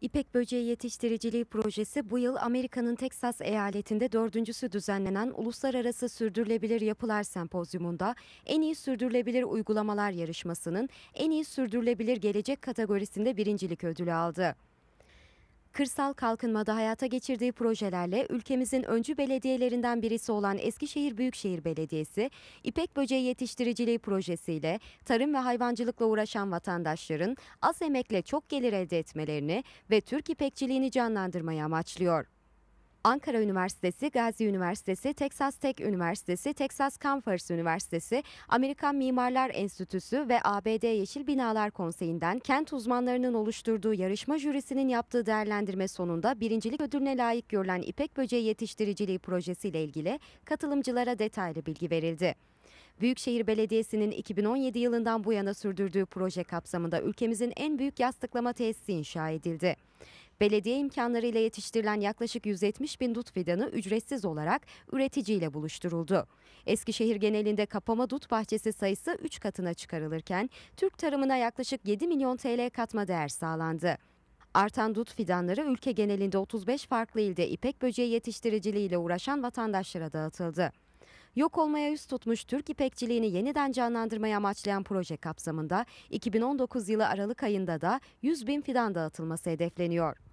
İpek böceği yetiştiriciliği projesi bu yıl Amerika'nın Teksas eyaletinde dördüncüsü düzenlenen Uluslararası Sürdürülebilir Yapılar Sempozyumunda en iyi sürdürülebilir uygulamalar yarışmasının en iyi sürdürülebilir gelecek kategorisinde birincilik ödülü aldı kırsal kalkınmada hayata geçirdiği projelerle ülkemizin öncü belediyelerinden birisi olan Eskişehir Büyükşehir Belediyesi, İpek Böceği Yetiştiriciliği projesiyle tarım ve hayvancılıkla uğraşan vatandaşların az emekle çok gelir elde etmelerini ve Türk ipekçiliğini canlandırmayı amaçlıyor. Ankara Üniversitesi, Gazi Üniversitesi, Texas Tech Üniversitesi, Texas Commerce Üniversitesi, Amerikan Mimarlar Enstitüsü ve ABD Yeşil Binalar Konseyi'nden kent uzmanlarının oluşturduğu yarışma jürisinin yaptığı değerlendirme sonunda birincilik ödülüne layık görülen İpek Böceği Yetiştiriciliği projesiyle ilgili katılımcılara detaylı bilgi verildi. Büyükşehir Belediyesi'nin 2017 yılından bu yana sürdürdüğü proje kapsamında ülkemizin en büyük yastıklama tesisi inşa edildi. Belediye imkanlarıyla yetiştirilen yaklaşık 170 bin dut fidanı ücretsiz olarak üreticiyle buluşturuldu. Eskişehir genelinde kapama dut bahçesi sayısı 3 katına çıkarılırken Türk tarımına yaklaşık 7 milyon TL katma değer sağlandı. Artan dut fidanları ülke genelinde 35 farklı ilde ipek böceği yetiştiriciliğiyle uğraşan vatandaşlara dağıtıldı. Yok olmaya yüz tutmuş Türk ipekçiliğini yeniden canlandırmaya amaçlayan proje kapsamında 2019 yılı Aralık ayında da 100 bin fidan dağıtılması hedefleniyor.